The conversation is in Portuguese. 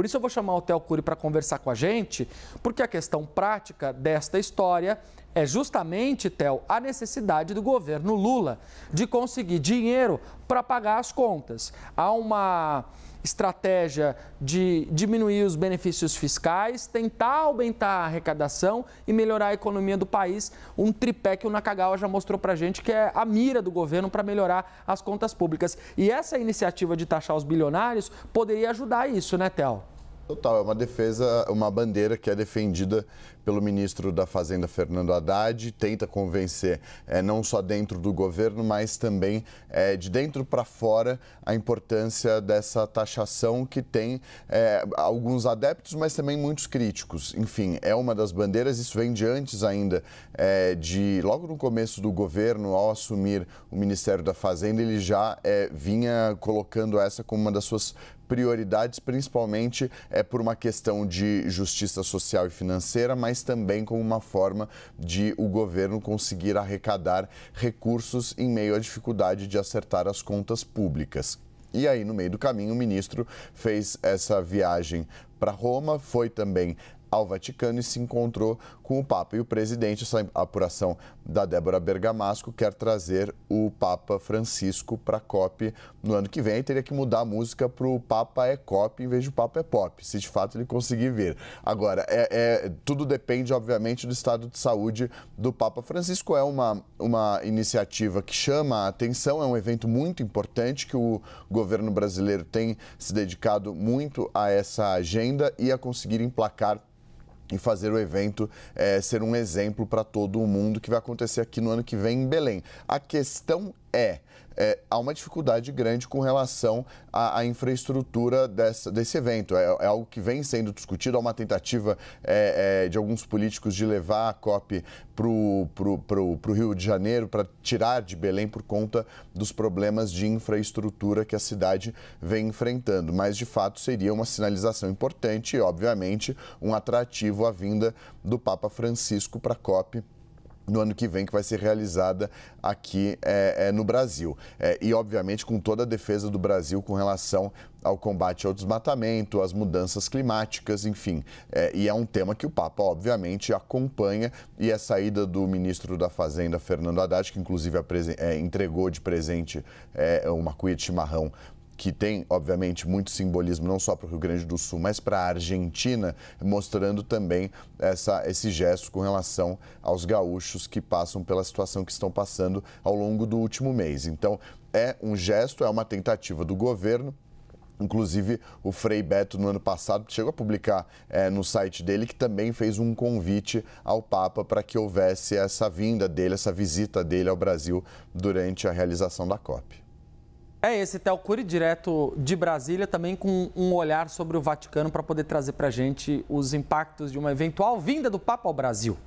Por isso eu vou chamar o Theo Cury para conversar com a gente, porque a questão prática desta história é justamente, Tel, a necessidade do governo Lula de conseguir dinheiro para pagar as contas. Há uma estratégia de diminuir os benefícios fiscais, tentar aumentar a arrecadação e melhorar a economia do país, um tripé que o Nakagawa já mostrou para a gente que é a mira do governo para melhorar as contas públicas. E essa iniciativa de taxar os bilionários poderia ajudar isso, né, Tel? Total, é uma defesa, uma bandeira que é defendida pelo ministro da Fazenda, Fernando Haddad, tenta convencer é, não só dentro do governo, mas também é, de dentro para fora a importância dessa taxação que tem é, alguns adeptos, mas também muitos críticos. Enfim, é uma das bandeiras, isso vem de antes ainda, de logo no começo do governo, ao assumir o Ministério da Fazenda, ele já vinha colocando essa como uma das suas prioridades, principalmente é por uma questão de justiça social e financeira, mas também como uma forma de o governo conseguir arrecadar recursos em meio à dificuldade de acertar as contas públicas. E aí, no meio do caminho, o ministro fez essa viagem para Roma, foi também ao Vaticano e se encontrou com o Papa. E o presidente, essa apuração da Débora Bergamasco, quer trazer o Papa Francisco para a COP no ano que vem. Teria que mudar a música para o Papa é COP em vez de Papa é Pop, se de fato ele conseguir vir. Agora, é, é, tudo depende, obviamente, do estado de saúde do Papa Francisco. É uma, uma iniciativa que chama a atenção, é um evento muito importante que o governo brasileiro tem se dedicado muito a essa agenda e a conseguir emplacar em fazer o evento é, ser um exemplo para todo o mundo que vai acontecer aqui no ano que vem em Belém. A questão é, é, há uma dificuldade grande com relação à, à infraestrutura dessa, desse evento. É, é, algo que vem sendo discutido, há uma tentativa é, é de alguns políticos de levar a COP para o Rio de Janeiro, para tirar de Belém por conta dos problemas de infraestrutura que a cidade vem enfrentando. Mas, de fato, seria uma sinalização importante e, obviamente, um atrativo à vinda do Papa Francisco para a COP no ano que vem, que vai ser realizada aqui é, é, no Brasil. É, e, obviamente, com toda a defesa do Brasil com relação ao combate ao desmatamento, às mudanças climáticas, enfim. É, e é um tema que o Papa, obviamente, acompanha. E a saída do ministro da Fazenda, Fernando Haddad, que inclusive é, entregou de presente é, uma cuia de chimarrão que tem, obviamente, muito simbolismo não só para o Rio Grande do Sul, mas para a Argentina, mostrando também essa, esse gesto com relação aos gaúchos que passam pela situação que estão passando ao longo do último mês. Então, é um gesto, é uma tentativa do governo Inclusive, o Frei Beto, no ano passado, chegou a publicar é, no site dele que também fez um convite ao Papa para que houvesse essa vinda dele, essa visita dele ao Brasil durante a realização da COP. É esse, Theo Cury, direto de Brasília, também com um olhar sobre o Vaticano para poder trazer para a gente os impactos de uma eventual vinda do Papa ao Brasil.